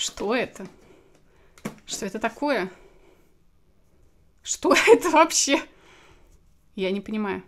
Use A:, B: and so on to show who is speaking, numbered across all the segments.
A: Что это? Что это такое? Что это вообще? Я не понимаю.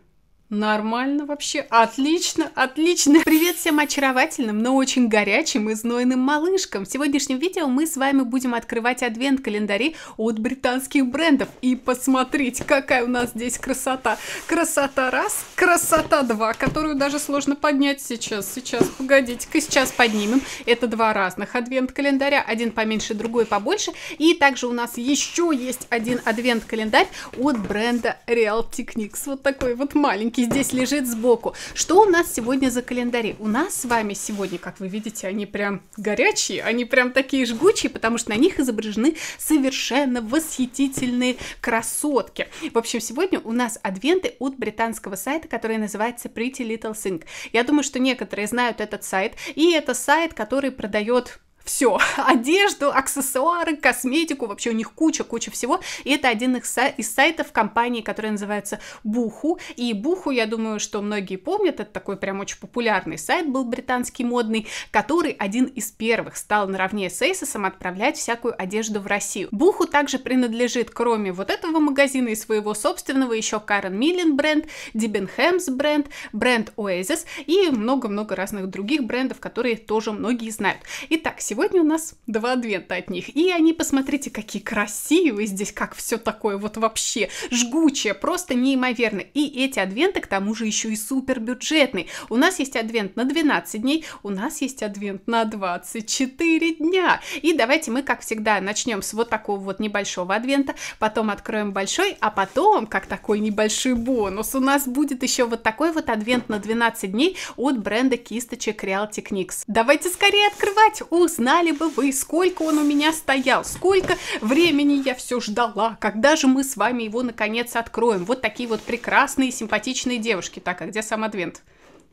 A: Нормально вообще. Отлично, отлично. Привет всем очаровательным, но очень горячим и знойным малышкам. В сегодняшнем видео мы с вами будем открывать адвент-календари от британских брендов. И посмотреть, какая у нас здесь красота. Красота раз, красота два, которую даже сложно поднять сейчас. Сейчас, погодите-ка, сейчас поднимем. Это два разных адвент-календаря. Один поменьше, другой побольше. И также у нас еще есть один адвент-календарь от бренда Real Techniques. Вот такой вот маленький и здесь лежит сбоку. Что у нас сегодня за календари? У нас с вами сегодня, как вы видите, они прям горячие, они прям такие жгучие, потому что на них изображены совершенно восхитительные красотки. В общем, сегодня у нас адвенты от британского сайта, который называется Pretty Little Thing. Я думаю, что некоторые знают этот сайт, и это сайт, который продает все. Одежду, аксессуары, косметику, вообще у них куча-куча всего. И это один из сайтов компании, которая называется Буху. И Буху, я думаю, что многие помнят, это такой прям очень популярный сайт был британский модный, который один из первых стал наравне с Эйсосом отправлять всякую одежду в Россию. Буху также принадлежит, кроме вот этого магазина и своего собственного, еще Карен Миллин бренд, Дибен бренд, бренд Оэзис и много-много разных других брендов, которые тоже многие знают. Итак, Сегодня у нас два адвента от них. И они, посмотрите, какие красивые здесь, как все такое вот вообще жгучее, просто неимоверно. И эти адвенты, к тому же, еще и супер бюджетные. У нас есть адвент на 12 дней, у нас есть адвент на 24 дня. И давайте мы, как всегда, начнем с вот такого вот небольшого адвента, потом откроем большой, а потом, как такой небольшой бонус, у нас будет еще вот такой вот адвент на 12 дней от бренда кисточек Realty Knicks. Давайте скорее открывать ус знали бы вы, сколько он у меня стоял, сколько времени я все ждала, когда же мы с вами его наконец откроем. Вот такие вот прекрасные, симпатичные девушки. Так, а где сам Адвент?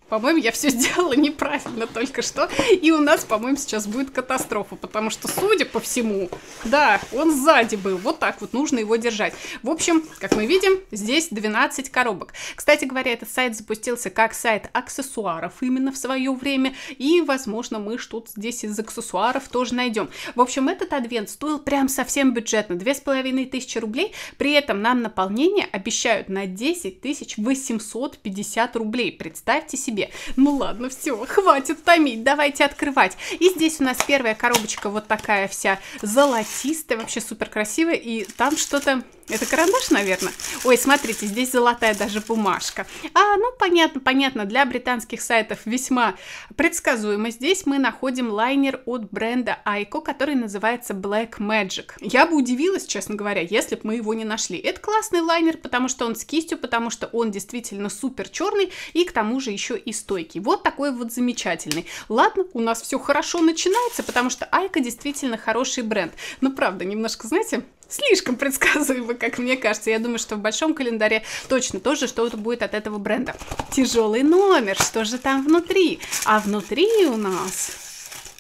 A: По-моему, я все сделала неправильно только что. И у нас, по-моему, сейчас будет катастрофа, потому что, судя по всему, да, он сзади был. Вот так вот нужно его держать. В общем, как мы видим, здесь 12 коробок. Кстати говоря, этот сайт запустился как сайт аксессуаров именно в свое время. И, возможно, мы что-то здесь из аксессуаров тоже найдем. В общем, этот адвент стоил прям совсем бюджетно. 2500 рублей. При этом нам наполнение обещают на 10 850 рублей. Представьте себе себе. Ну ладно, все, хватит томить, давайте открывать. И здесь у нас первая коробочка вот такая вся золотистая, вообще супер красивая. И там что-то... Это карандаш, наверное? Ой, смотрите, здесь золотая даже бумажка. А, ну, понятно, понятно, для британских сайтов весьма предсказуемо. Здесь мы находим лайнер от бренда Айко, который называется Black Magic. Я бы удивилась, честно говоря, если бы мы его не нашли. Это классный лайнер, потому что он с кистью, потому что он действительно супер черный и к тому же еще и и стойкий. Вот такой вот замечательный. Ладно, у нас все хорошо начинается, потому что Айка действительно хороший бренд. Но правда, немножко, знаете, слишком предсказуемо, как мне кажется. Я думаю, что в большом календаре точно тоже что-то будет от этого бренда. Тяжелый номер, что же там внутри? А внутри у нас...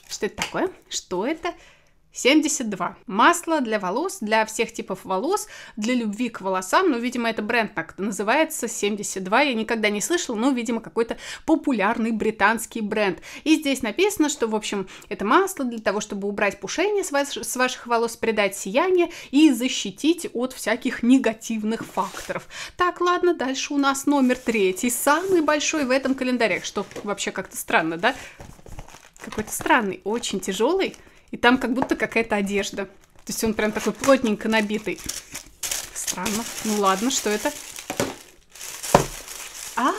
A: Что это такое? Что это? 72. Масло для волос, для всех типов волос, для любви к волосам. Ну, видимо, это бренд так называется, 72. Я никогда не слышала, но, видимо, какой-то популярный британский бренд. И здесь написано, что, в общем, это масло для того, чтобы убрать пушение с, ваш, с ваших волос, придать сияние и защитить от всяких негативных факторов. Так, ладно, дальше у нас номер третий, самый большой в этом календаре, что вообще как-то странно, да? Какой-то странный, очень тяжелый и там как будто какая-то одежда. То есть он прям такой плотненько набитый. Странно. Ну ладно, что это? А,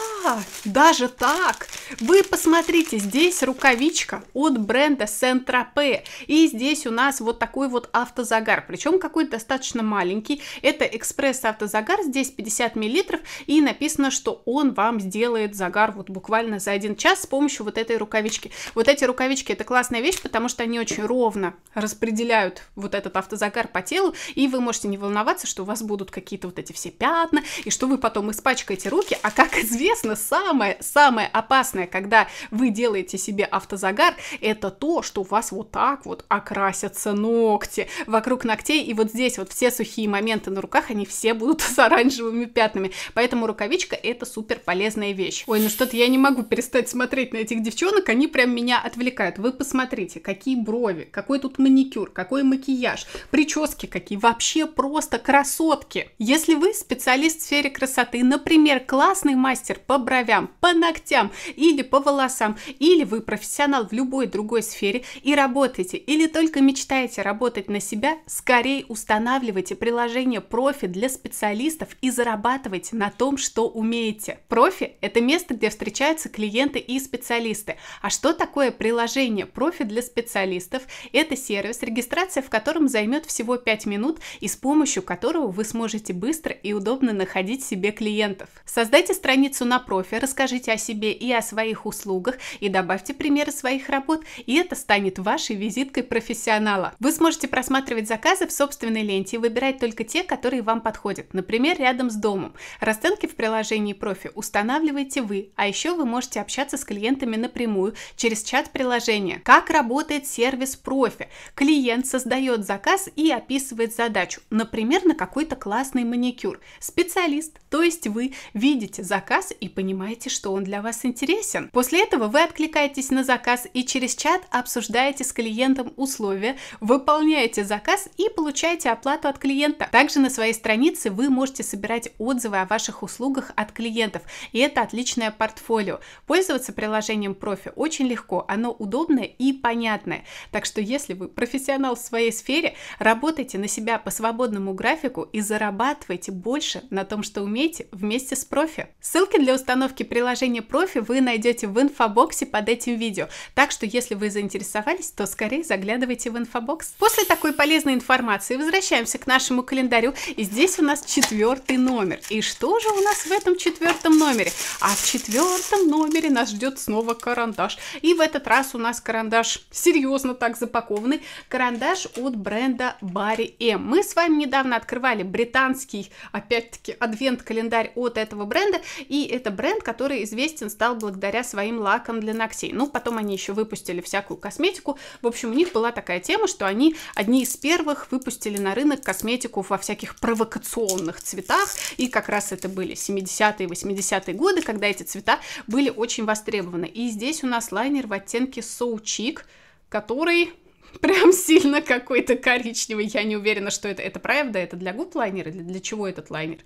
A: даже так! Вы посмотрите, здесь рукавичка от бренда Сентропе. И здесь у нас вот такой вот автозагар. Причем какой-то достаточно маленький. Это экспресс-автозагар. Здесь 50 мл. И написано, что он вам сделает загар вот буквально за один час с помощью вот этой рукавички. Вот эти рукавички это классная вещь, потому что они очень ровно распределяют вот этот автозагар по телу. И вы можете не волноваться, что у вас будут какие-то вот эти все пятна. И что вы потом испачкаете руки. А как известно, самое-самое опасное классное, когда вы делаете себе автозагар, это то, что у вас вот так вот окрасятся ногти вокруг ногтей, и вот здесь вот все сухие моменты на руках, они все будут с оранжевыми пятнами, поэтому рукавичка это супер полезная вещь. Ой, ну что-то я не могу перестать смотреть на этих девчонок, они прям меня отвлекают. Вы посмотрите, какие брови, какой тут маникюр, какой макияж, прически какие, вообще просто красотки. Если вы специалист в сфере красоты, например, классный мастер по бровям, по ногтям и или по волосам, или вы профессионал в любой другой сфере и работаете, или только мечтаете работать на себя, скорее устанавливайте приложение профи для специалистов и зарабатывайте на том, что умеете. Профи – это место, где встречаются клиенты и специалисты. А что такое приложение профи для специалистов? Это сервис, регистрация в котором займет всего 5 минут и с помощью которого вы сможете быстро и удобно находить себе клиентов. Создайте страницу на профи, расскажите о себе и о своей своих услугах и добавьте примеры своих работ, и это станет вашей визиткой профессионала. Вы сможете просматривать заказы в собственной ленте и выбирать только те, которые вам подходят, например, рядом с домом. Расценки в приложении профи устанавливаете вы, а еще вы можете общаться с клиентами напрямую через чат приложения. Как работает сервис профи? Клиент создает заказ и описывает задачу, например, на какой-то классный маникюр. Специалист, то есть вы, видите заказ и понимаете, что он для вас интересен, интересен, после этого вы откликаетесь на заказ и через чат обсуждаете с клиентом условия, выполняете заказ и получаете оплату от клиента. Также на своей странице вы можете собирать отзывы о ваших услугах от клиентов, и это отличное портфолио. Пользоваться приложением профи очень легко, оно удобное и понятное. Так что если вы профессионал в своей сфере, работайте на себя по свободному графику и зарабатывайте больше на том, что умеете вместе с профи. Ссылки для установки приложения профи вы на найдете в инфобоксе под этим видео. Так что, если вы заинтересовались, то скорее заглядывайте в инфобокс. После такой полезной информации возвращаемся к нашему календарю. И здесь у нас четвертый номер. И что же у нас в этом четвертом номере? А в четвертом номере нас ждет снова карандаш. И в этот раз у нас карандаш серьезно так запакованный. Карандаш от бренда Барри М. Мы с вами недавно открывали британский, опять-таки, адвент-календарь от этого бренда. И это бренд, который известен стал благодаря благодаря своим лакам для ногтей. Ну, потом они еще выпустили всякую косметику. В общем, у них была такая тема, что они одни из первых выпустили на рынок косметику во всяких провокационных цветах. И как раз это были 70-е, 80-е годы, когда эти цвета были очень востребованы. И здесь у нас лайнер в оттенке соучик, Chic, который прям сильно какой-то коричневый. Я не уверена, что это, это правда, это для губ лайнер или для чего этот лайнер?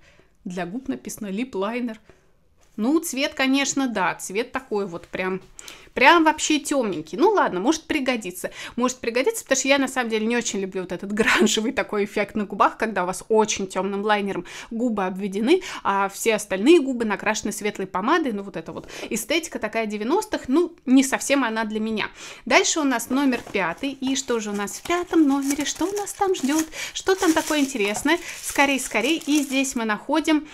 A: Для губ написано лип лайнер. Ну, цвет, конечно, да, цвет такой вот прям, прям вообще темненький. Ну, ладно, может пригодиться. Может пригодиться, потому что я, на самом деле, не очень люблю вот этот гранжевый такой эффект на губах, когда у вас очень темным лайнером губы обведены, а все остальные губы накрашены светлой помадой. Ну, вот эта вот эстетика такая 90-х, ну, не совсем она для меня. Дальше у нас номер пятый. И что же у нас в пятом номере? Что у нас там ждет? Что там такое интересное? Скорей, скорей. И здесь мы находим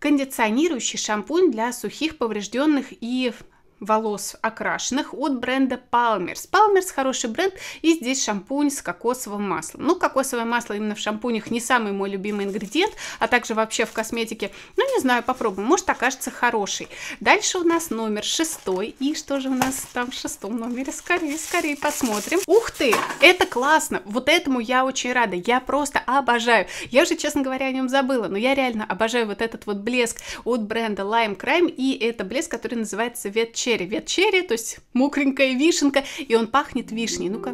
A: кондиционирующий шампунь для сухих, поврежденных и волос окрашенных от бренда Palmer's. Palmer's хороший бренд, и здесь шампунь с кокосовым маслом. Ну, кокосовое масло именно в шампунях не самый мой любимый ингредиент, а также вообще в косметике. Ну, не знаю, попробуем, может окажется хороший. Дальше у нас номер шестой, и что же у нас там в шестом номере? Скорее, скорее посмотрим. Ух ты, это классно, вот этому я очень рада, я просто обожаю. Я уже, честно говоря, о нем забыла, но я реально обожаю вот этот вот блеск от бренда Lime Crime, и это блеск, который называется Vet Ветчери, вет то есть мокренькая вишенка, и он пахнет вишней. Ну-ка,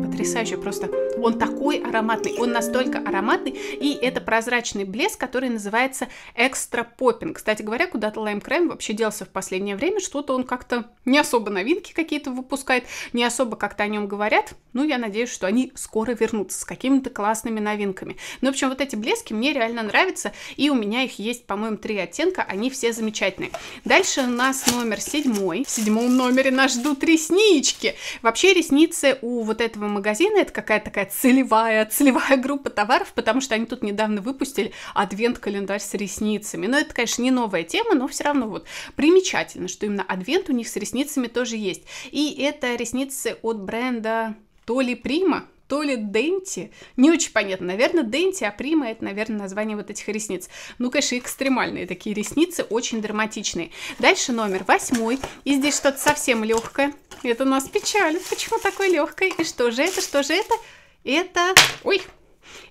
A: потрясающе просто. Он такой ароматный, он настолько ароматный, и это прозрачный блеск, который называется экстра поппинг. Кстати говоря, куда-то лайм крайм вообще делся в последнее время, что-то он как-то не особо новинки какие-то выпускает, не особо как-то о нем говорят. Ну, я надеюсь, что они скоро вернутся с какими-то классными новинками. Ну, в общем, вот эти блески мне реально нравятся, и у меня их есть, по-моему, три оттенка, они все замечательные. Дальше у нас номер седьмой. В седьмом номере нас ждут реснички. Вообще ресницы у вот этого магазина, это какая-то такая целевая, целевая группа товаров, потому что они тут недавно выпустили адвент-календарь с ресницами. Но это, конечно, не новая тема, но все равно вот примечательно, что именно адвент у них с ресницами тоже есть. И это ресницы от бренда то ли Прима, то ли Денти, не очень понятно, наверное, Денти, а Прима это, наверное, название вот этих ресниц. Ну, конечно, экстремальные такие ресницы, очень драматичные. Дальше номер восьмой, и здесь что-то совсем легкое. Это у нас печаль. почему такой легкой? И что же это, что же это? Это... Ой!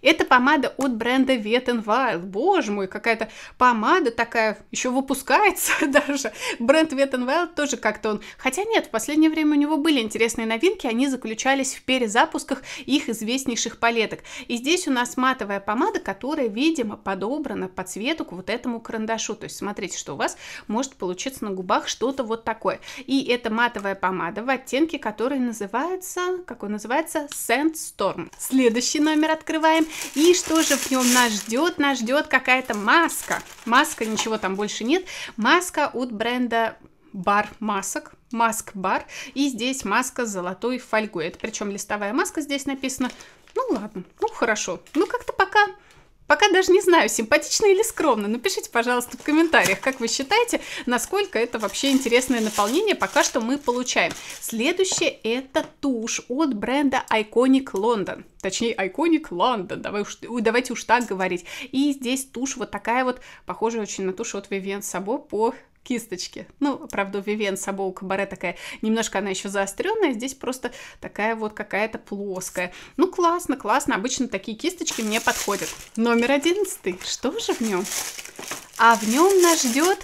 A: Это помада от бренда Wet n Wild. Боже мой, какая-то помада такая еще выпускается даже. Бренд Wet n Wild тоже как-то он... Хотя нет, в последнее время у него были интересные новинки, они заключались в перезапусках их известнейших палеток. И здесь у нас матовая помада, которая, видимо, подобрана по цвету к вот этому карандашу. То есть смотрите, что у вас может получиться на губах что-то вот такое. И это матовая помада в оттенке, который называется, как он называется, Sandstorm. Следующий номер открываем открываем. И что же в нем нас ждет? Нас ждет какая-то маска. Маска, ничего там больше нет. Маска от бренда бар масок, маск-бар. И здесь маска с золотой фольгой. Это причем листовая маска здесь написано. Ну ладно, ну хорошо. Ну как-то пока Пока даже не знаю, симпатично или скромно. Напишите, пожалуйста, в комментариях, как вы считаете, насколько это вообще интересное наполнение пока что мы получаем. Следующее это тушь от бренда Iconic London. Точнее, Iconic London, давай уж, давайте уж так говорить. И здесь тушь вот такая вот, похожая очень на тушь от Vivienne Sabo по кисточки. Ну, правда, у Вивен Сабоу Кабаре такая, немножко она еще заостренная, здесь просто такая вот какая-то плоская. Ну, классно, классно, обычно такие кисточки мне подходят. Номер одиннадцатый, что же в нем? А в нем нас ждет...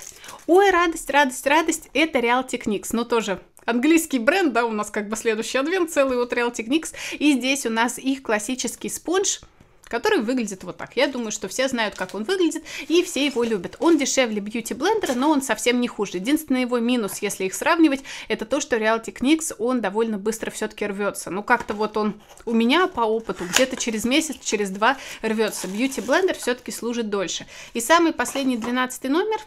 A: Ой, радость, радость, радость, это Real Techniques, но ну, тоже английский бренд, да, у нас как бы следующий адвент, целый вот Real Techniques, и здесь у нас их классический спонж, который выглядит вот так. Я думаю, что все знают, как он выглядит, и все его любят. Он дешевле Beauty Blender, но он совсем не хуже. Единственный его минус, если их сравнивать, это то, что Reality Knicks, он довольно быстро все-таки рвется. Ну, как-то вот он у меня по опыту где-то через месяц, через два рвется. Beauty Blender все-таки служит дольше. И самый последний 12 номер,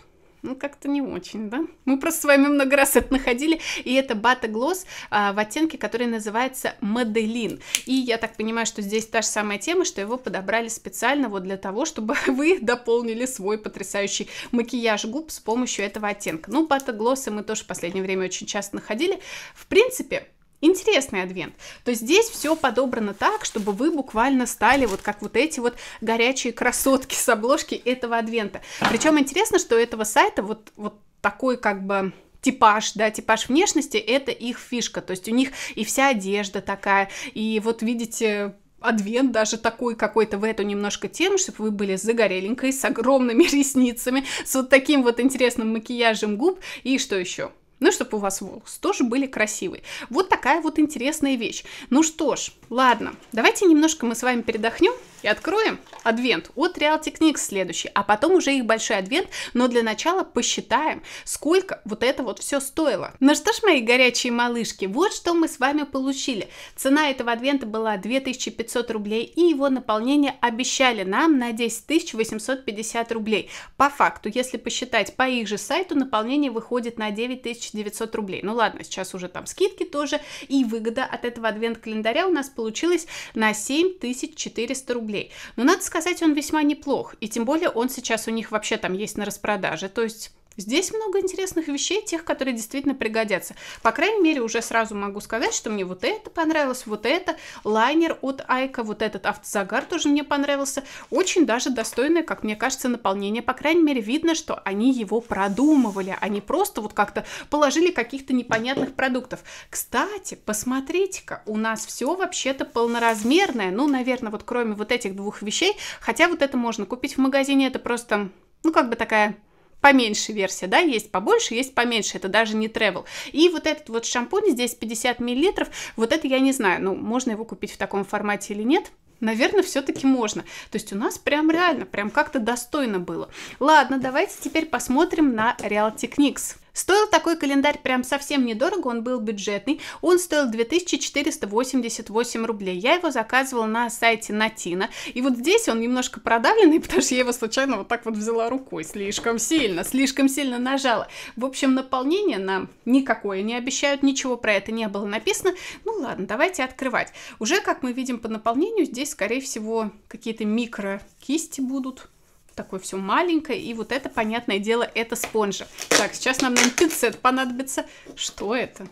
A: ну, как-то не очень, да? Мы просто с вами много раз это находили. И это Бата Глосс а, в оттенке, который называется Моделин. И я так понимаю, что здесь та же самая тема, что его подобрали специально вот для того, чтобы вы дополнили свой потрясающий макияж губ с помощью этого оттенка. Ну, Бата Глоссы мы тоже в последнее время очень часто находили. В принципе, интересный адвент, то здесь все подобрано так, чтобы вы буквально стали вот как вот эти вот горячие красотки с обложки этого адвента. Причем интересно, что у этого сайта вот, вот такой как бы типаж, да, типаж внешности, это их фишка, то есть у них и вся одежда такая, и вот видите, адвент даже такой какой-то в эту немножко тему, чтобы вы были загореленькой, с огромными ресницами, с вот таким вот интересным макияжем губ, и что еще? ну, чтобы у вас волосы тоже были красивые. Вот такая вот интересная вещь. Ну что ж, Ладно, давайте немножко мы с вами передохнем и откроем адвент от Realty Knicks следующий, а потом уже их большой адвент, но для начала посчитаем, сколько вот это вот все стоило. Ну что ж, мои горячие малышки, вот что мы с вами получили. Цена этого адвента была 2500 рублей, и его наполнение обещали нам на 10850 рублей. По факту, если посчитать по их же сайту, наполнение выходит на 9900 рублей. Ну ладно, сейчас уже там скидки тоже, и выгода от этого адвент-календаря у нас получается получилось на 7400 рублей. Но надо сказать, он весьма неплох, и тем более он сейчас у них вообще там есть на распродаже, то есть Здесь много интересных вещей, тех, которые действительно пригодятся. По крайней мере, уже сразу могу сказать, что мне вот это понравилось, вот это. Лайнер от Айка, вот этот автозагар тоже мне понравился. Очень даже достойное, как мне кажется, наполнение. По крайней мере, видно, что они его продумывали, а не просто вот как-то положили каких-то непонятных продуктов. Кстати, посмотрите-ка, у нас все вообще-то полноразмерное. Ну, наверное, вот кроме вот этих двух вещей. Хотя вот это можно купить в магазине, это просто, ну, как бы такая поменьше версия, да, есть побольше, есть поменьше, это даже не travel. И вот этот вот шампунь, здесь 50 мл, вот это я не знаю, ну, можно его купить в таком формате или нет, Наверное, все-таки можно. То есть у нас прям реально, прям как-то достойно было. Ладно, давайте теперь посмотрим на Realty Knicks. Стоил такой календарь прям совсем недорого, он был бюджетный. Он стоил 2488 рублей. Я его заказывала на сайте Натина. И вот здесь он немножко продавленный, потому что я его случайно вот так вот взяла рукой слишком сильно, слишком сильно нажала. В общем, наполнение нам никакое не обещают, ничего про это не было написано. Ну ладно, давайте открывать. Уже, как мы видим по наполнению, здесь, скорее всего, какие-то микро кисти будут такое все маленькое, и вот это, понятное дело, это спонжи. Так, сейчас нам, наверное, пинцет понадобится. Что это?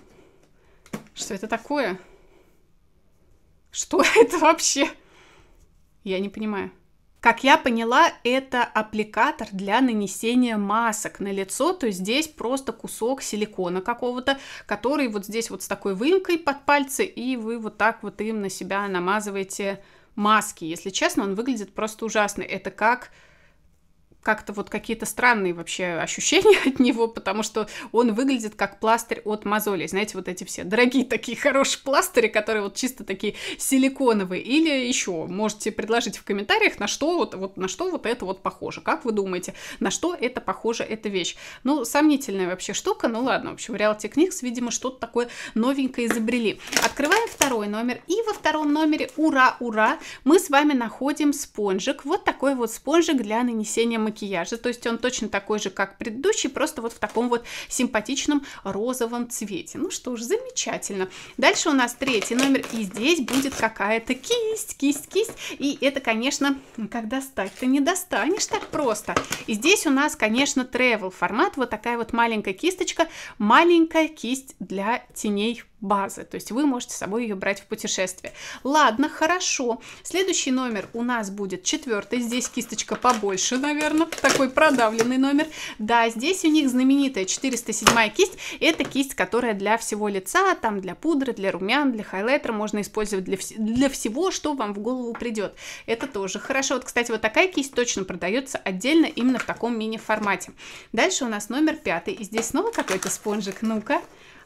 A: Что это такое? Что это вообще? Я не понимаю. Как я поняла, это аппликатор для нанесения масок на лицо, то есть здесь просто кусок силикона какого-то, который вот здесь вот с такой выемкой под пальцы, и вы вот так вот им на себя намазываете маски. Если честно, он выглядит просто ужасно. Это как как-то вот какие-то странные вообще ощущения от него, потому что он выглядит как пластырь от мозолей. Знаете, вот эти все дорогие такие хорошие пластыри, которые вот чисто такие силиконовые. Или еще можете предложить в комментариях, на что вот, вот, на что вот это вот похоже. Как вы думаете, на что это похоже эта вещь? Ну, сомнительная вообще штука. Ну ладно, в общем, Reality Knicks, видимо, что-то такое новенькое изобрели. Открываем второй номер. И во втором номере, ура, ура, мы с вами находим спонжик. Вот такой вот спонжик для нанесения макияжа. То есть он точно такой же, как предыдущий, просто вот в таком вот симпатичном розовом цвете. Ну что ж, замечательно. Дальше у нас третий номер, и здесь будет какая-то кисть, кисть, кисть. И это, конечно, как достать-то не достанешь так просто. И здесь у нас, конечно, travel формат, вот такая вот маленькая кисточка, маленькая кисть для теней базы, то есть вы можете с собой ее брать в путешествие. Ладно, хорошо. Следующий номер у нас будет четвертый, здесь кисточка побольше, наверное, такой продавленный номер. Да, здесь у них знаменитая 407 кисть, это кисть, которая для всего лица, там для пудры, для румян, для хайлайтера можно использовать для, вс для всего, что вам в голову придет. Это тоже хорошо. Вот, кстати, вот такая кисть точно продается отдельно именно в таком мини-формате. Дальше у нас номер пятый, и здесь снова какой-то спонжик, ну-ка.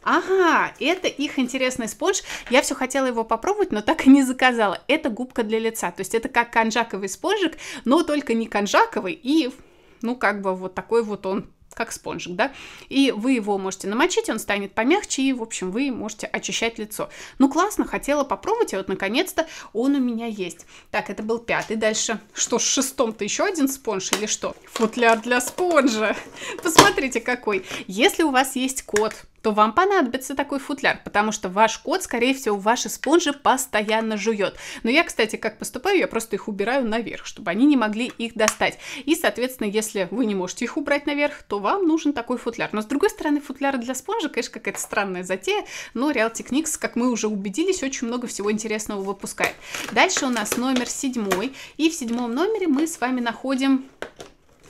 A: Ага, это их интересный спонж. Я все хотела его попробовать, но так и не заказала. Это губка для лица. То есть это как конжаковый спонжик, но только не конжаковый и ну как бы вот такой вот он как спонжик, да, и вы его можете намочить, он станет помягче, и, в общем, вы можете очищать лицо. Ну, классно, хотела попробовать, и вот, наконец-то, он у меня есть. Так, это был пятый, дальше, что, с шестом-то еще один спонж или что? Футляр для спонжа, посмотрите какой. Если у вас есть кот, то вам понадобится такой футляр, потому что ваш кот, скорее всего, ваши спонжи постоянно жует. Но я, кстати, как поступаю, я просто их убираю наверх, чтобы они не могли их достать. И, соответственно, если вы не можете их убрать наверх, то вам нужен такой футляр. Но, с другой стороны, футляры для спонжа, конечно, какая-то странная затея, но Real Techniques, как мы уже убедились, очень много всего интересного выпускает. Дальше у нас номер седьмой, и в седьмом номере мы с вами находим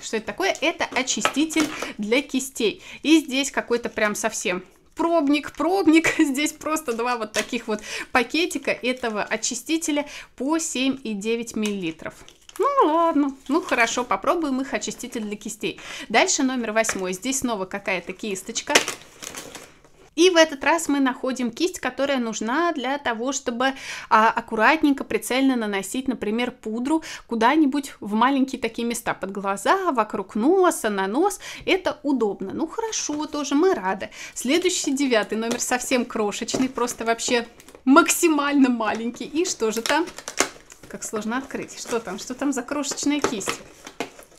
A: что это такое? Это очиститель для кистей. И здесь какой-то прям совсем пробник, пробник. Здесь просто два вот таких вот пакетика этого очистителя по 7,9 миллилитров. Ну ладно, ну хорошо, попробуем их очиститель для кистей. Дальше номер восьмой. Здесь снова какая-то кисточка. И в этот раз мы находим кисть, которая нужна для того, чтобы а, аккуратненько, прицельно наносить, например, пудру куда-нибудь в маленькие такие места под глаза, вокруг носа, на нос. Это удобно. Ну хорошо, тоже мы рады. Следующий девятый номер совсем крошечный, просто вообще максимально маленький. И что же там? Как сложно открыть. Что там? Что там за крошечная кисть?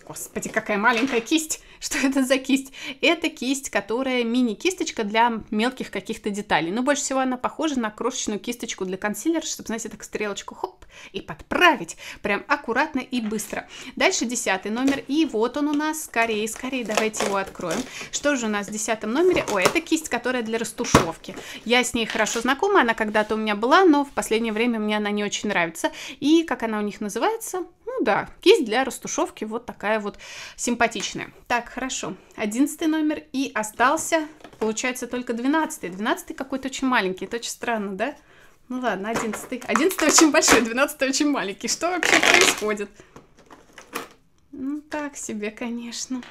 A: Господи, какая маленькая кисть! Что это за кисть? Это кисть, которая мини-кисточка для мелких каких-то деталей. Но больше всего она похожа на крошечную кисточку для консилера, чтобы, знаете, так стрелочку хоп и подправить. Прям аккуратно и быстро. Дальше десятый номер. И вот он у нас. Скорее, скорее, давайте его откроем. Что же у нас в десятом номере? О, это кисть, которая для растушевки. Я с ней хорошо знакома, она когда-то у меня была, но в последнее время мне она не очень нравится. И как она у них называется? Ну да, кисть для растушевки вот такая вот симпатичная. Так, хорошо. Одиннадцатый номер и остался, получается, только двенадцатый. Двенадцатый какой-то очень маленький, это очень странно, да? Ну ладно, одиннадцатый. Одиннадцатый очень большой, двенадцатый очень маленький. Что вообще происходит? Ну так себе, конечно.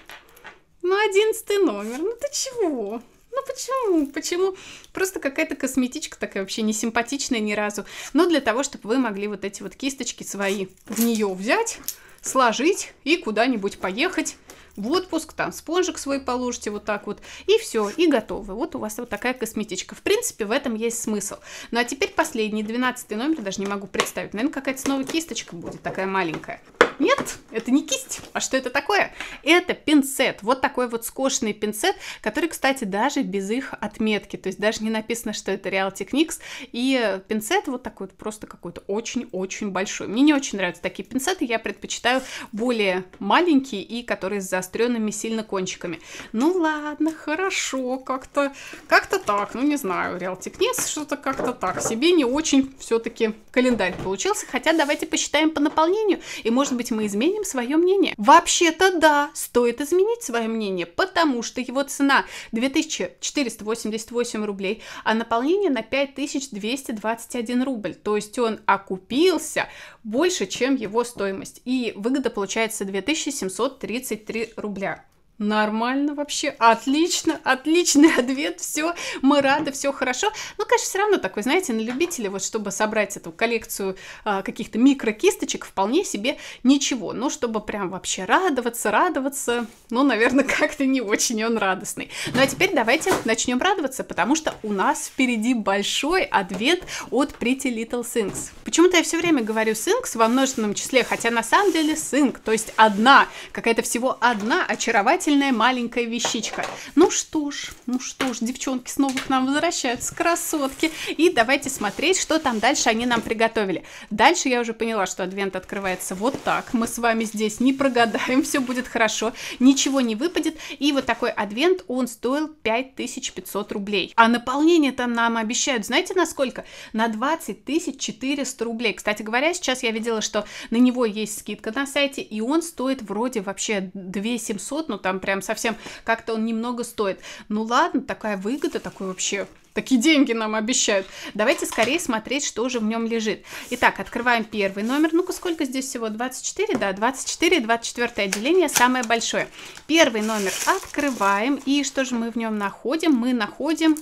A: Ну, одиннадцатый номер, ну ты чего? Ну почему? Почему? Просто какая-то косметичка такая вообще не симпатичная ни разу. Но для того, чтобы вы могли вот эти вот кисточки свои в нее взять, сложить и куда-нибудь поехать в отпуск, там спонжик свой положите вот так вот, и все, и готовы. Вот у вас вот такая косметичка. В принципе, в этом есть смысл. Ну а теперь последний, двенадцатый номер, даже не могу представить. Наверное, какая-то снова кисточка будет, такая маленькая. Нет, это не кисть. А что это такое? Это пинцет. Вот такой вот скошенный пинцет, который, кстати, даже без их отметки. То есть даже не написано, что это Real Techniques. И пинцет вот такой вот просто какой-то очень-очень большой. Мне не очень нравятся такие пинцеты. Я предпочитаю более маленькие и которые с заостренными сильно кончиками. Ну ладно, хорошо. Как-то как то так. Ну не знаю. Real Techniques что-то как-то так. Себе не очень все-таки календарь получился. Хотя давайте посчитаем по наполнению. И может быть быть, мы изменим свое мнение. Вообще-то да, стоит изменить свое мнение, потому что его цена 2488 рублей, а наполнение на 5221 рубль. То есть он окупился больше, чем его стоимость. И выгода получается 2733 рубля. Нормально вообще, отлично, отличный ответ, все, мы рады, все хорошо. Ну, конечно, все равно такой, знаете, на любителя, вот чтобы собрать эту коллекцию а, каких-то микрокисточек, вполне себе ничего. Но ну, чтобы прям вообще радоваться, радоваться, ну, наверное, как-то не очень он радостный. Ну, а теперь давайте начнем радоваться, потому что у нас впереди большой ответ от Pretty Little Things. Почему-то я все время говорю Things во множественном числе, хотя на самом деле Thing, то есть одна, какая-то всего одна очаровательная очаровательная маленькая вещичка. Ну что ж, ну что ж, девчонки снова к нам возвращаются, красотки. И давайте смотреть, что там дальше они нам приготовили. Дальше я уже поняла, что адвент открывается вот так. Мы с вами здесь не прогадаем, все будет хорошо, ничего не выпадет. И вот такой адвент, он стоил 5500 рублей. А наполнение там нам обещают, знаете, на сколько? На 20 400 рублей. Кстати говоря, сейчас я видела, что на него есть скидка на сайте, и он стоит вроде вообще 2 700, но там там прям совсем как-то он немного стоит. Ну ладно, такая выгода, такой вообще Такие деньги нам обещают. Давайте скорее смотреть, что же в нем лежит. Итак, открываем первый номер. Ну-ка, сколько здесь всего? 24, да, 24, 24 отделение самое большое. Первый номер открываем. И что же мы в нем находим? Мы находим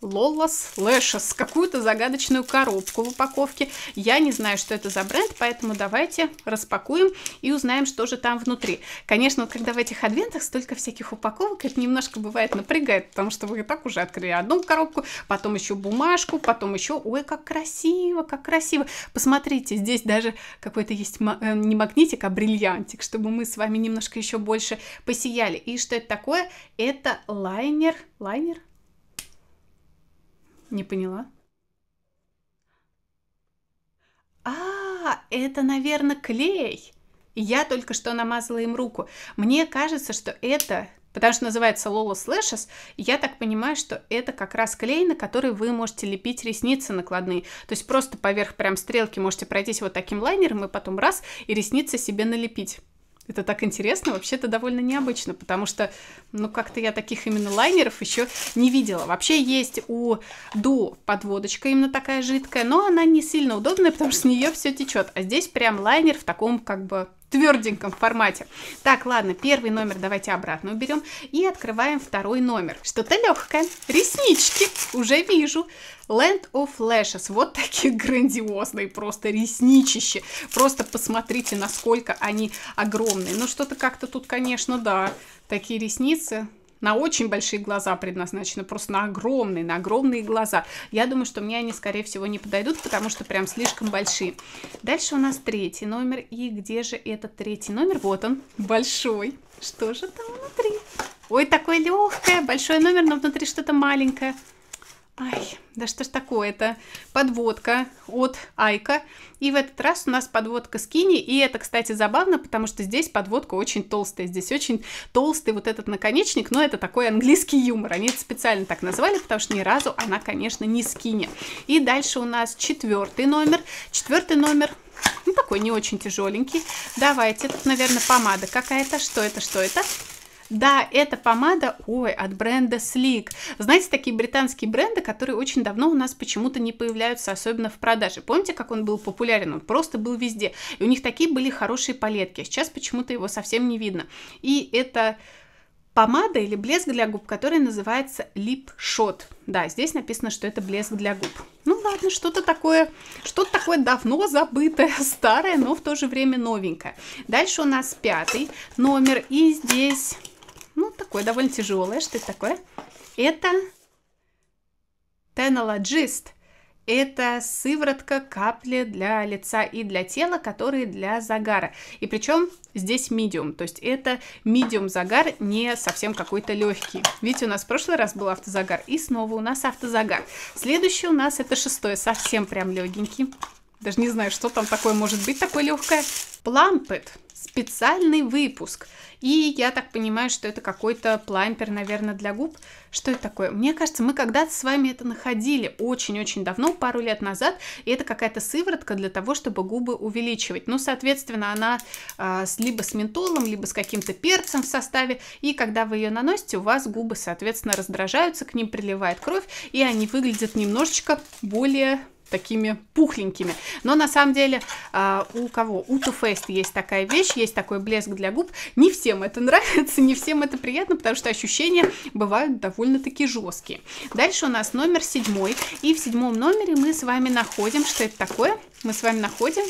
A: Лолас Лэшес, какую-то загадочную коробку в упаковке. Я не знаю, что это за бренд, поэтому давайте распакуем и узнаем, что же там внутри. Конечно, вот когда в этих адвентах столько всяких упаковок, это немножко бывает напрягает, потому что вы и так уже открыли одну коробку, потом еще бумажку, потом еще... Ой, как красиво, как красиво. Посмотрите, здесь даже какой-то есть э, не магнитик, а бриллиантик, чтобы мы с вами немножко еще больше посияли. И что это такое? Это лайнер, лайнер, не поняла. А, это, наверное, клей. Я только что намазала им руку. Мне кажется, что это, потому что называется Lola Slashes, я так понимаю, что это как раз клей, на который вы можете лепить ресницы накладные. То есть просто поверх прям стрелки можете пройтись вот таким лайнером и потом раз и ресницы себе налепить. Это так интересно, вообще-то довольно необычно, потому что, ну, как-то я таких именно лайнеров еще не видела. Вообще есть у Ду подводочка именно такая жидкая, но она не сильно удобная, потому что с нее все течет. А здесь прям лайнер в таком как бы тверденьком формате. Так, ладно, первый номер давайте обратно уберем и открываем второй номер. Что-то легкое. Реснички, уже вижу. Land of Lashes. Вот такие грандиозные просто ресничище. Просто посмотрите, насколько они огромные. Ну, что-то как-то тут, конечно, да, такие ресницы на очень большие глаза предназначены, просто на огромные, на огромные глаза. Я думаю, что мне они, скорее всего, не подойдут, потому что прям слишком большие. Дальше у нас третий номер. И где же этот третий номер? Вот он, большой. Что же там внутри? Ой, такое легкое, большой номер, но внутри что-то маленькое. Ай, да что ж такое-то? Подводка от Айка. И в этот раз у нас подводка скини. И это, кстати, забавно, потому что здесь подводка очень толстая. Здесь очень толстый вот этот наконечник. Но это такой английский юмор. Они это специально так назвали, потому что ни разу она, конечно, не скини. И дальше у нас четвертый номер. Четвертый номер ну, такой не очень тяжеленький. Давайте, тут, наверное, помада какая-то. Что это, что это? Да, это помада, ой, от бренда Sleek. Знаете, такие британские бренды, которые очень давно у нас почему-то не появляются, особенно в продаже. Помните, как он был популярен? Он просто был везде. И у них такие были хорошие палетки. А сейчас почему-то его совсем не видно. И это помада или блеск для губ, который называется Lip Shot. Да, здесь написано, что это блеск для губ. Ну ладно, что-то такое, что-то такое давно забытое, старое, но в то же время новенькое. Дальше у нас пятый номер, и здесь такое, довольно тяжелое. Что это такое? Это Теналоджист. Это сыворотка, капли для лица и для тела, которые для загара. И причем здесь медиум, то есть это медиум загар, не совсем какой-то легкий. Видите, у нас в прошлый раз был автозагар, и снова у нас автозагар. Следующий у нас это шестой, совсем прям легенький. Даже не знаю, что там такое может быть, такое легкое. Плампет. Специальный выпуск. И я так понимаю, что это какой-то плампер, наверное, для губ. Что это такое? Мне кажется, мы когда-то с вами это находили очень-очень давно, пару лет назад. И это какая-то сыворотка для того, чтобы губы увеличивать. Ну, соответственно, она э, либо с ментолом, либо с каким-то перцем в составе. И когда вы ее наносите, у вас губы, соответственно, раздражаются, к ним приливает кровь, и они выглядят немножечко более такими пухленькими. Но на самом деле э, у кого? У Too Faced есть такая вещь, есть такой блеск для губ. Не всем это нравится, не всем это приятно, потому что ощущения бывают довольно-таки жесткие. Дальше у нас номер седьмой. И в седьмом номере мы с вами находим, что это такое? Мы с вами находим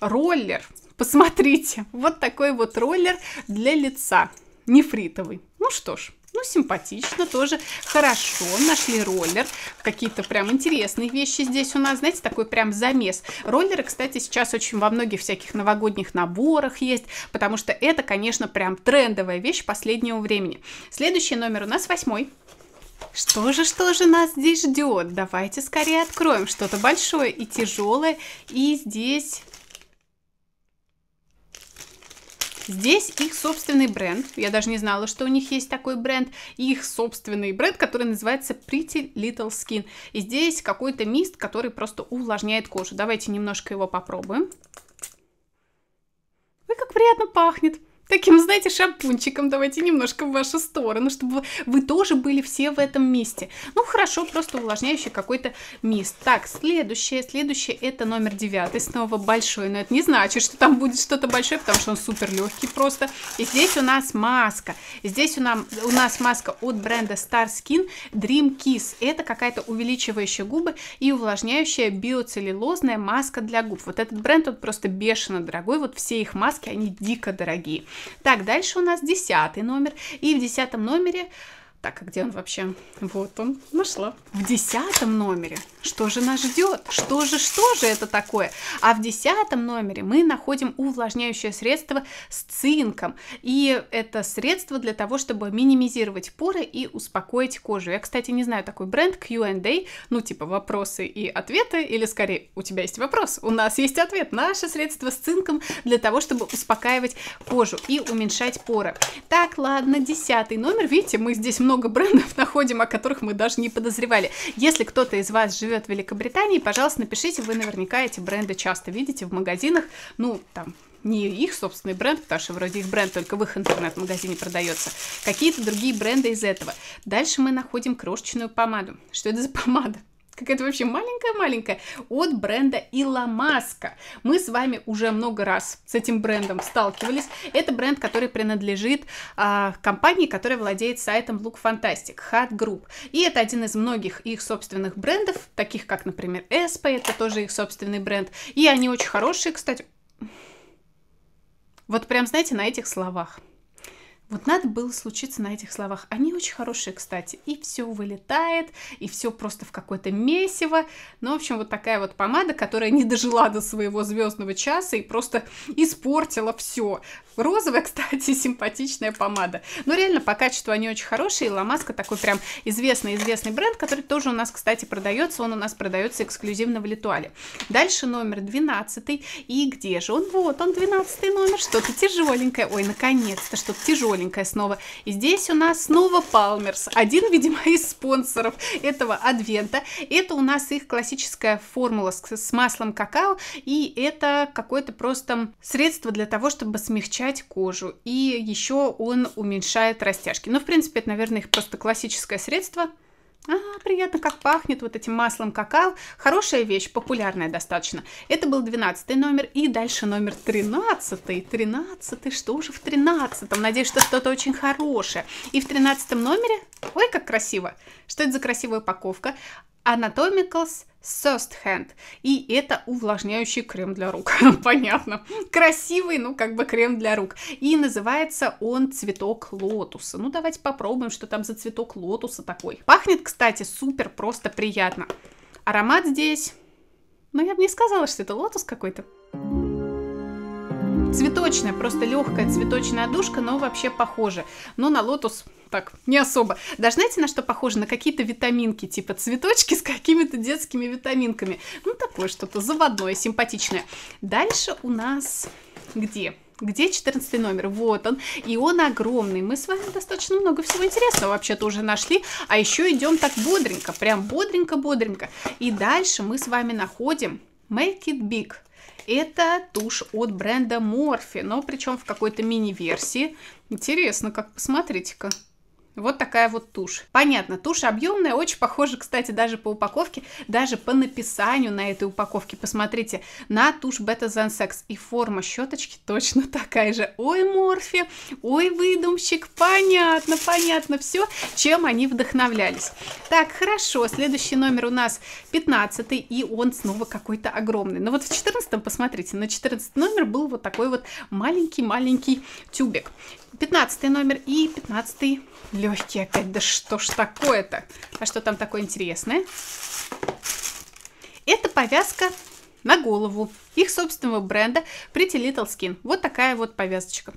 A: роллер. Посмотрите, вот такой вот роллер для лица, нефритовый. Ну что ж, ну, симпатично тоже. Хорошо, нашли роллер. Какие-то прям интересные вещи здесь у нас. Знаете, такой прям замес. Роллеры, кстати, сейчас очень во многих всяких новогодних наборах есть, потому что это, конечно, прям трендовая вещь последнего времени. Следующий номер у нас восьмой. Что же, что же нас здесь ждет? Давайте скорее откроем что-то большое и тяжелое. И здесь Здесь их собственный бренд. Я даже не знала, что у них есть такой бренд. их собственный бренд, который называется Pretty Little Skin. И здесь какой-то мист, который просто увлажняет кожу. Давайте немножко его попробуем. Ой, как приятно пахнет таким, знаете, шампунчиком давайте немножко в вашу сторону, чтобы вы тоже были все в этом месте. Ну, хорошо, просто увлажняющий какой-то мист. Так, следующее, следующее это номер девятый, снова большой, но это не значит, что там будет что-то большое, потому что он супер легкий просто. И здесь у нас маска, здесь у нас, у нас маска от бренда Star Skin Dream Kiss, это какая-то увеличивающая губы и увлажняющая биоцеллюлозная маска для губ. Вот этот бренд, он просто бешено дорогой, вот все их маски, они дико дорогие. Так, дальше у нас десятый номер. И в десятом номере так, а где он вообще? Вот он, нашла. В десятом номере. Что же нас ждет? Что же, что же это такое? А в десятом номере мы находим увлажняющее средство с цинком. И это средство для того, чтобы минимизировать поры и успокоить кожу. Я, кстати, не знаю такой бренд Q&A, ну типа вопросы и ответы, или скорее у тебя есть вопрос, у нас есть ответ. Наше средство с цинком для того, чтобы успокаивать кожу и уменьшать поры. Так, ладно, десятый номер. Видите, мы здесь много много брендов находим, о которых мы даже не подозревали. Если кто-то из вас живет в Великобритании, пожалуйста, напишите, вы наверняка эти бренды часто видите в магазинах, ну, там, не их собственный бренд, потому что вроде их бренд только в их интернет-магазине продается, какие-то другие бренды из этого. Дальше мы находим крошечную помаду. Что это за помада? какая-то вообще маленькая-маленькая, от бренда Илла Маска. Мы с вами уже много раз с этим брендом сталкивались. Это бренд, который принадлежит а, компании, которая владеет сайтом Look Fantastic, Hat Group. И это один из многих их собственных брендов, таких как, например, Espa, это тоже их собственный бренд. И они очень хорошие, кстати. Вот прям, знаете, на этих словах. Вот надо было случиться на этих словах. Они очень хорошие, кстати. И все вылетает, и все просто в какое-то месиво. Ну, в общем, вот такая вот помада, которая не дожила до своего звездного часа и просто испортила все. Розовая, кстати, симпатичная помада. Но реально по качеству они очень хорошие. И Ламаска такой прям известный-известный бренд, который тоже у нас, кстати, продается. Он у нас продается эксклюзивно в Литуале. Дальше номер 12. И где же он? Вот он, 12 номер. Что-то тяжеленькое. Ой, наконец-то, что-то тяжеленькое маленькая снова. И здесь у нас снова Палмерс, один, видимо, из спонсоров этого адвента. Это у нас их классическая формула с, с маслом какао, и это какое-то просто средство для того, чтобы смягчать кожу. И еще он уменьшает растяжки. Ну, в принципе, это, наверное, их просто классическое средство. А, приятно, как пахнет вот этим маслом какао. Хорошая вещь, популярная достаточно. Это был 12 номер и дальше номер 13. 13, что же в 13? Надеюсь, что что-то очень хорошее. И в 13 номере, ой, как красиво. Что это за красивая упаковка? Anatomicals First Hand. И это увлажняющий крем для рук. Понятно. Красивый, ну как бы крем для рук. И называется он цветок лотуса. Ну давайте попробуем, что там за цветок лотуса такой. Пахнет, кстати, супер, просто приятно. Аромат здесь... Ну я бы не сказала, что это лотус какой-то. Цветочная, просто легкая цветочная душка, но вообще похоже. Но на лотус так, не особо. Даже знаете, на что похоже? На какие-то витаминки, типа цветочки с какими-то детскими витаминками. Ну, такое что-то заводное, симпатичное. Дальше у нас где? Где 14 номер? Вот он. И он огромный. Мы с вами достаточно много всего интересного вообще-то уже нашли. А еще идем так бодренько, прям бодренько-бодренько. И дальше мы с вами находим Make It Big. Это тушь от бренда Morphe, но причем в какой-то мини-версии. Интересно, как посмотрите-ка. Вот такая вот тушь. Понятно, тушь объемная, очень похожа, кстати, даже по упаковке, даже по написанию на этой упаковке. Посмотрите, на тушь Beta Zen Sex. И форма щеточки точно такая же. Ой, Морфи, ой, выдумщик, понятно, понятно, все, чем они вдохновлялись. Так, хорошо, следующий номер у нас 15 и он снова какой-то огромный. Но вот в 14 посмотрите, на 14 номер был вот такой вот маленький-маленький тюбик. 15 номер и 15 легкие опять. Да что ж такое-то? А что там такое интересное? Это повязка на голову их собственного бренда Pretty Little Skin. Вот такая вот повязочка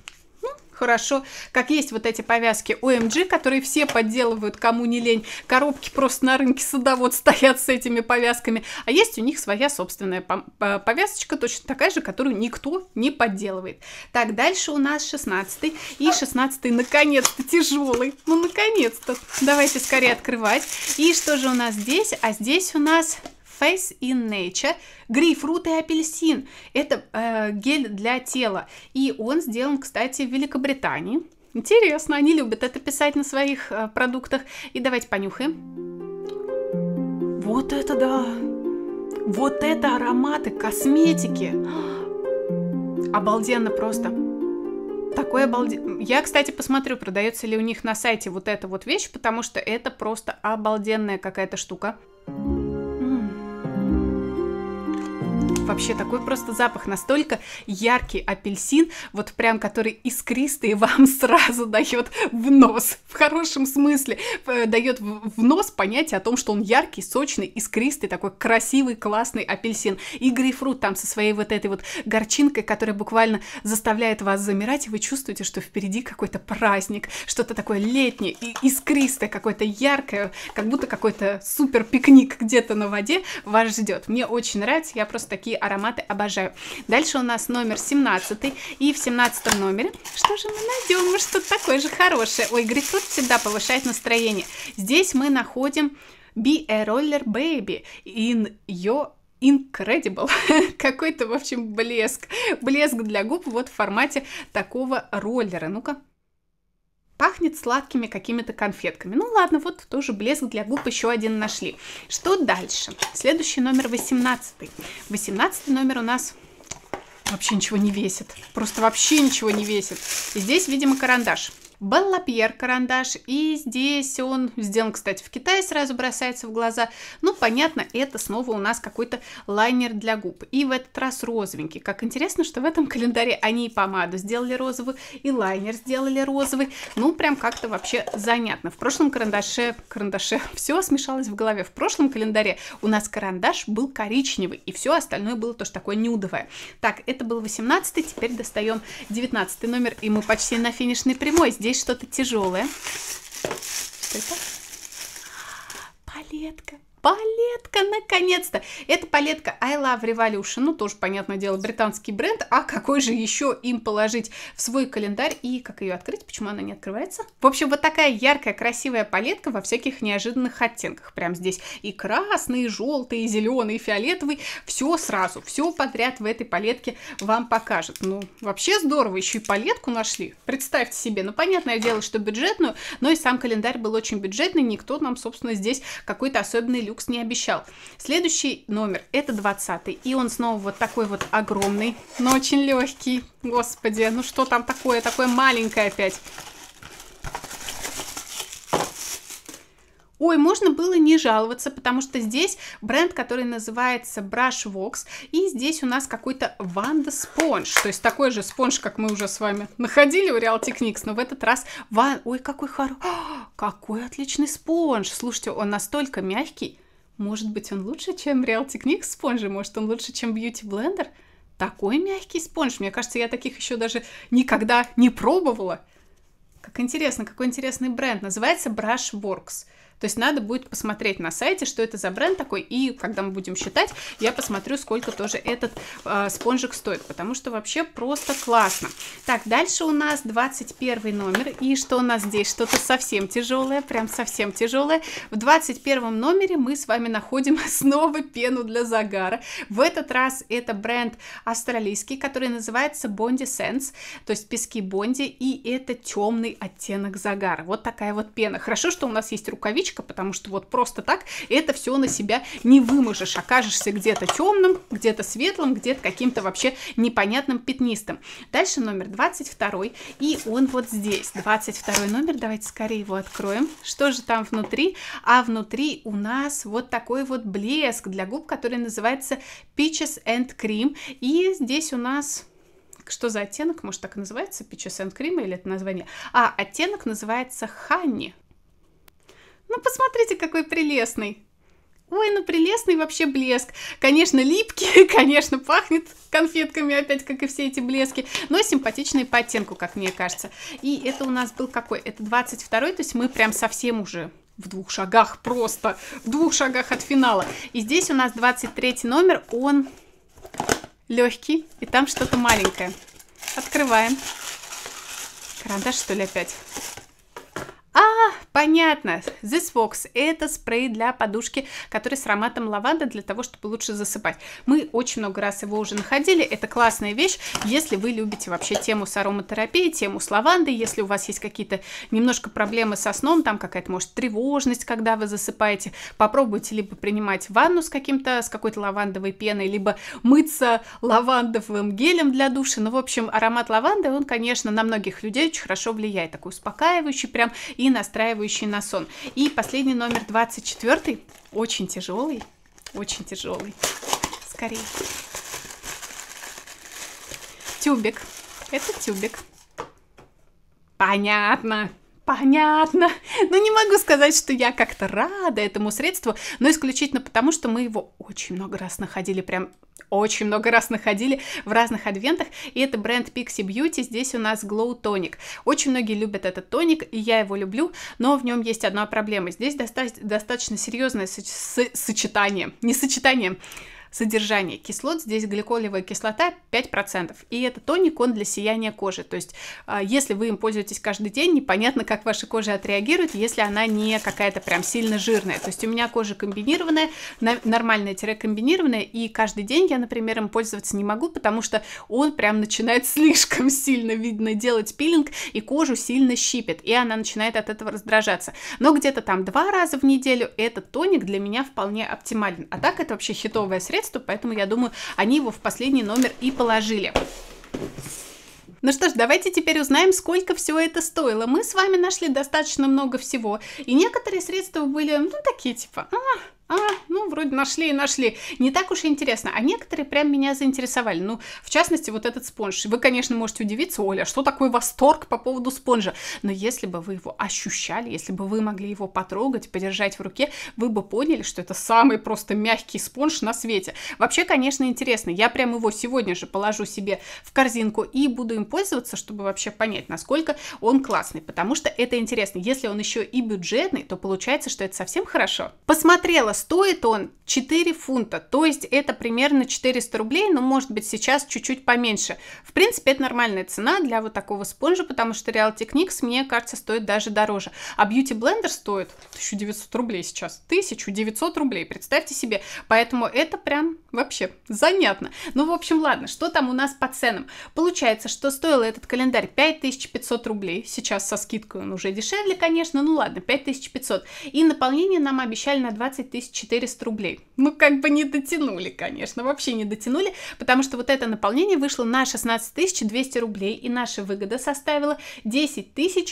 A: хорошо, как есть вот эти повязки OMG, которые все подделывают, кому не лень. Коробки просто на рынке садовод стоят с этими повязками. А есть у них своя собственная э, повязочка, точно такая же, которую никто не подделывает. Так, дальше у нас 16 И 16 наконец-то тяжелый. Ну, наконец-то. Давайте скорее открывать. И что же у нас здесь? А здесь у нас... Face in Nature, грейпфрут и апельсин. Это э, гель для тела. И он сделан, кстати, в Великобритании. Интересно, они любят это писать на своих э, продуктах. И давайте понюхаем. Вот это да! Вот это ароматы косметики! Обалденно просто! Такой обалденно. Я, кстати, посмотрю, продается ли у них на сайте вот эта вот вещь, потому что это просто обалденная какая-то штука вообще такой просто запах, настолько яркий апельсин, вот прям который искристый вам сразу дает в нос, в хорошем смысле, э, дает в нос понятие о том, что он яркий, сочный, искристый, такой красивый, классный апельсин. И грейпфрут там со своей вот этой вот горчинкой, которая буквально заставляет вас замирать, и вы чувствуете, что впереди какой-то праздник, что-то такое летнее и искристое, какое-то яркое, как будто какой-то супер пикник где-то на воде вас ждет. Мне очень нравится, я просто такие такие ароматы обожаю. Дальше у нас номер 17. И в 17 номере, что же мы найдем? Может, что-то такое же хорошее. Ой, грейпфрут всегда повышает настроение. Здесь мы находим Be a Roller Baby in your incredible. Какой-то, в общем, блеск. Блеск для губ вот в формате такого роллера. Ну-ка пахнет сладкими какими-то конфетками. Ну ладно, вот тоже блеск для губ еще один нашли. Что дальше? Следующий номер 18. 18 номер у нас вообще ничего не весит. Просто вообще ничего не весит. И здесь, видимо, карандаш. Белла Пьер карандаш. И здесь он сделан, кстати, в Китае, сразу бросается в глаза. Ну, понятно, это снова у нас какой-то лайнер для губ. И в этот раз розовенький. Как интересно, что в этом календаре они и помаду сделали розовый, и лайнер сделали розовый. Ну, прям как-то вообще занятно. В прошлом карандаше, карандаше, все смешалось в голове. В прошлом календаре у нас карандаш был коричневый, и все остальное было тоже такое нюдовое. Так, это был 18 теперь достаем 19 номер, и мы почти на финишной прямой. Здесь Здесь что-то тяжелое. Что это? Палетка палетка, наконец-то! Это палетка I Love Revolution, ну тоже, понятное дело, британский бренд, а какой же еще им положить в свой календарь и как ее открыть, почему она не открывается? В общем, вот такая яркая, красивая палетка во всяких неожиданных оттенках, прям здесь и красный, и желтый, и зеленый, и фиолетовый, все сразу, все подряд в этой палетке вам покажет. Ну, вообще здорово, еще и палетку нашли, представьте себе, ну понятное дело, что бюджетную, но и сам календарь был очень бюджетный, никто нам, собственно, здесь какой-то особенный Люкс не обещал. Следующий номер, это 20 и он снова вот такой вот огромный, но очень легкий. Господи, ну что там такое, такое маленькое опять. Ой, можно было не жаловаться, потому что здесь бренд, который называется Brush Vox, и здесь у нас какой-то Ванда спонж, то есть такой же спонж, как мы уже с вами находили у Real Techniques, но в этот раз Ван... Ой, какой хороший... Какой отличный спонж! Слушайте, он настолько мягкий, может быть, он лучше, чем Realty Knicks спонжи? Может, он лучше, чем Beauty Blender? Такой мягкий спонж. Мне кажется, я таких еще даже никогда не пробовала. Как интересно, какой интересный бренд. Называется Brushworks. То есть надо будет посмотреть на сайте, что это за бренд такой, и когда мы будем считать, я посмотрю, сколько тоже этот э, спонжик стоит, потому что вообще просто классно. Так, дальше у нас 21 номер, и что у нас здесь? Что-то совсем тяжелое, прям совсем тяжелое. В 21 номере мы с вами находим снова пену для загара. В этот раз это бренд австралийский, который называется Bondi Sense, то есть пески Бонди, и это темный оттенок загара. Вот такая вот пена. Хорошо, что у нас есть рукавичка, привычка, потому что вот просто так это все на себя не выможешь. Окажешься где-то темным, где-то светлым, где-то каким-то вообще непонятным пятнистым. Дальше номер 22, и он вот здесь, 22 номер, давайте скорее его откроем. Что же там внутри? А внутри у нас вот такой вот блеск для губ, который называется Peaches and Cream, и здесь у нас что за оттенок, может так и называется, Peaches and Cream или это название, а оттенок называется Honey, ну, посмотрите, какой прелестный. Ой, ну прелестный вообще блеск. Конечно, липкий, конечно, пахнет конфетками опять, как и все эти блески, но симпатичный по оттенку, как мне кажется. И это у нас был какой? Это 22-й, то есть мы прям совсем уже в двух шагах просто, в двух шагах от финала. И здесь у нас 23 номер, он легкий, и там что-то маленькое. Открываем. Карандаш, что ли, опять? А, понятно. This Vox – это спрей для подушки, который с ароматом лаванды для того, чтобы лучше засыпать. Мы очень много раз его уже находили. Это классная вещь, если вы любите вообще тему с ароматерапией, тему с лавандой, если у вас есть какие-то немножко проблемы со сном, там какая-то, может, тревожность, когда вы засыпаете, попробуйте либо принимать ванну с каким-то, с какой-то лавандовой пеной, либо мыться лавандовым гелем для душа. Ну, в общем, аромат лаванды, он, конечно, на многих людей очень хорошо влияет. Такой успокаивающий прям и настраивающий на сон. И последний номер 24, очень тяжелый, очень тяжелый. Скорее. Тюбик. Это тюбик. Понятно. Понятно. Ну, не могу сказать, что я как-то рада этому средству, но исключительно потому, что мы его очень много раз находили прям очень много раз находили в разных адвентах, и это бренд Pixie Beauty, здесь у нас Glow Tonic. Очень многие любят этот тоник, и я его люблю, но в нем есть одна проблема, здесь доста достаточно серьезное со сочетание, не сочетание, содержание кислот. Здесь гликолевая кислота 5%. И это тоник, он для сияния кожи. То есть, а, если вы им пользуетесь каждый день, непонятно, как ваша кожа отреагирует, если она не какая-то прям сильно жирная. То есть, у меня кожа комбинированная, нормальная-комбинированная, и каждый день я, например, им пользоваться не могу, потому что он прям начинает слишком сильно, видно, делать пилинг, и кожу сильно щипет, и она начинает от этого раздражаться. Но где-то там два раза в неделю этот тоник для меня вполне оптимален. А так это вообще хитовое средство, издательства, поэтому, я думаю, они его в последний номер и положили. Ну что ж, давайте теперь узнаем, сколько все это стоило. Мы с вами нашли достаточно много всего, и некоторые средства были, ну, такие типа... А, а, ну, вроде нашли и нашли. Не так уж и интересно. А некоторые прям меня заинтересовали. Ну, в частности, вот этот спонж. Вы, конечно, можете удивиться, Оля, что такое восторг по поводу спонжа? Но если бы вы его ощущали, если бы вы могли его потрогать, подержать в руке, вы бы поняли, что это самый просто мягкий спонж на свете. Вообще, конечно, интересно. Я прям его сегодня же положу себе в корзинку и буду им пользоваться, чтобы вообще понять, насколько он классный. Потому что это интересно. Если он еще и бюджетный, то получается, что это совсем хорошо. Посмотрела Стоит он 4 фунта, то есть это примерно 400 рублей, но может быть сейчас чуть-чуть поменьше. В принципе, это нормальная цена для вот такого спонжа, потому что Real Techniques, мне кажется, стоит даже дороже. А Beauty Blender стоит 1900 рублей сейчас, 1900 рублей, представьте себе. Поэтому это прям вообще занятно. Ну, в общем, ладно, что там у нас по ценам? Получается, что стоил этот календарь 5500 рублей, сейчас со скидкой он уже дешевле, конечно, ну ладно, 5500. И наполнение нам обещали на 20 тысяч 400 рублей. Ну, как бы не дотянули, конечно, вообще не дотянули, потому что вот это наполнение вышло на 16 200 рублей, и наша выгода составила 10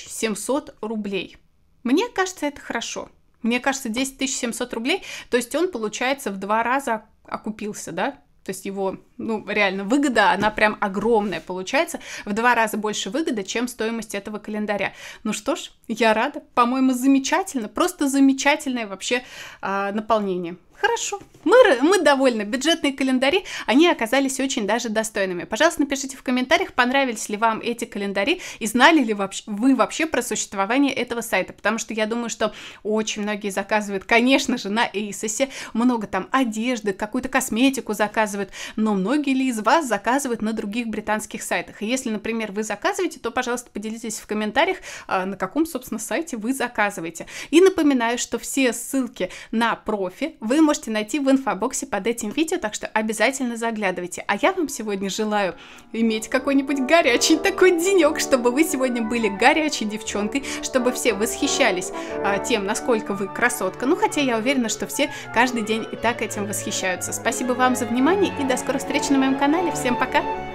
A: 700 рублей. Мне кажется, это хорошо. Мне кажется, 10 700 рублей, то есть он, получается, в два раза окупился, да? то есть его, ну, реально выгода, она прям огромная получается, в два раза больше выгода, чем стоимость этого календаря. Ну что ж, я рада, по-моему, замечательно, просто замечательное вообще э, наполнение. Хорошо. Мы, мы довольны. Бюджетные календари, они оказались очень даже достойными. Пожалуйста, напишите в комментариях, понравились ли вам эти календари и знали ли вообще, вы вообще про существование этого сайта. Потому что я думаю, что очень многие заказывают, конечно же, на Эйсосе. Много там одежды, какую-то косметику заказывают. Но многие ли из вас заказывают на других британских сайтах? И если, например, вы заказываете, то, пожалуйста, поделитесь в комментариях, а, на каком, собственно, сайте вы заказываете. И напоминаю, что все ссылки на профи вы можете можете найти в инфобоксе под этим видео, так что обязательно заглядывайте. А я вам сегодня желаю иметь какой-нибудь горячий такой денек, чтобы вы сегодня были горячей девчонкой, чтобы все восхищались а, тем, насколько вы красотка. Ну, хотя я уверена, что все каждый день и так этим восхищаются. Спасибо вам за внимание и до скорых встреч на моем канале. Всем пока!